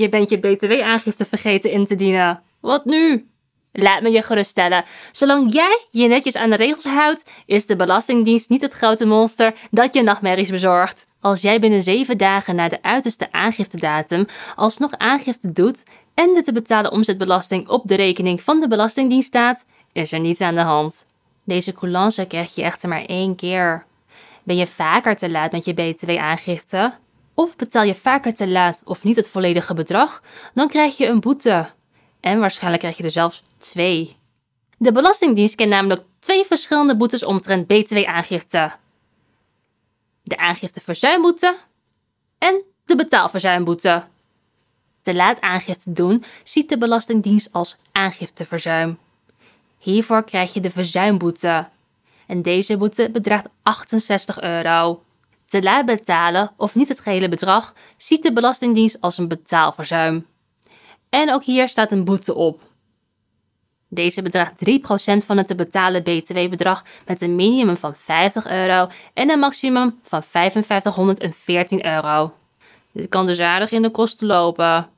je bent je btw-aangifte vergeten in te dienen. Wat nu? Laat me je geruststellen. Zolang jij je netjes aan de regels houdt, is de Belastingdienst niet het grote monster dat je nachtmerries bezorgt. Als jij binnen 7 dagen na de uiterste aangiftedatum alsnog aangifte doet en de te betalen omzetbelasting op de rekening van de Belastingdienst staat, is er niets aan de hand. Deze coulance krijg je echter maar één keer. Ben je vaker te laat met je btw-aangifte? of betaal je vaker te laat of niet het volledige bedrag, dan krijg je een boete. En waarschijnlijk krijg je er zelfs twee. De Belastingdienst kent namelijk twee verschillende boetes omtrent BTW-aangifte. De aangifteverzuimboete en de betaalverzuimboete. Te laat aangifte doen ziet de Belastingdienst als aangifteverzuim. Hiervoor krijg je de verzuimboete. En deze boete bedraagt 68 euro te laat betalen of niet het gehele bedrag, ziet de Belastingdienst als een betaalverzuim. En ook hier staat een boete op. Deze bedraagt 3% van het te betalen btw-bedrag met een minimum van 50 euro en een maximum van 5514 euro. Dit kan dus aardig in de kosten lopen.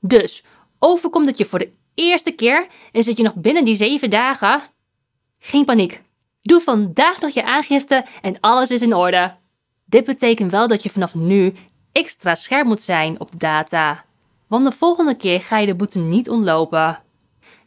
Dus, overkomt het je voor de eerste keer en zit je nog binnen die 7 dagen? Geen paniek. Doe vandaag nog je aangifte en alles is in orde. Dit betekent wel dat je vanaf nu extra scherp moet zijn op de data. Want de volgende keer ga je de boete niet ontlopen.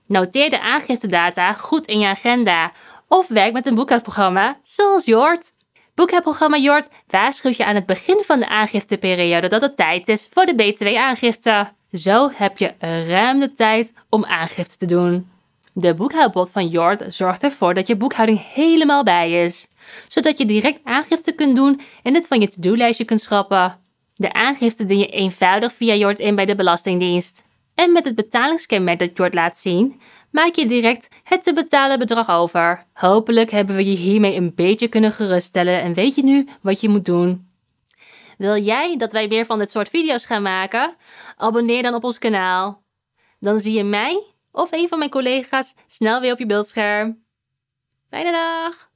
Noteer de aangiftedata goed in je agenda of werk met een boekhoudprogramma zoals Jort. Boekhoudprogramma Jort waarschuwt je aan het begin van de aangifteperiode dat het tijd is voor de BTW-aangifte. Zo heb je ruim de tijd om aangifte te doen. De boekhoudbot van Jort zorgt ervoor dat je boekhouding helemaal bij is zodat je direct aangifte kunt doen en het van je to-do-lijstje kunt schrappen. De aangifte doe je eenvoudig via Jord in bij de Belastingdienst. En met het betalingskenmerk dat Jord laat zien, maak je direct het te betalen bedrag over. Hopelijk hebben we je hiermee een beetje kunnen geruststellen en weet je nu wat je moet doen. Wil jij dat wij meer van dit soort video's gaan maken? Abonneer dan op ons kanaal. Dan zie je mij of een van mijn collega's snel weer op je beeldscherm. Fijne dag!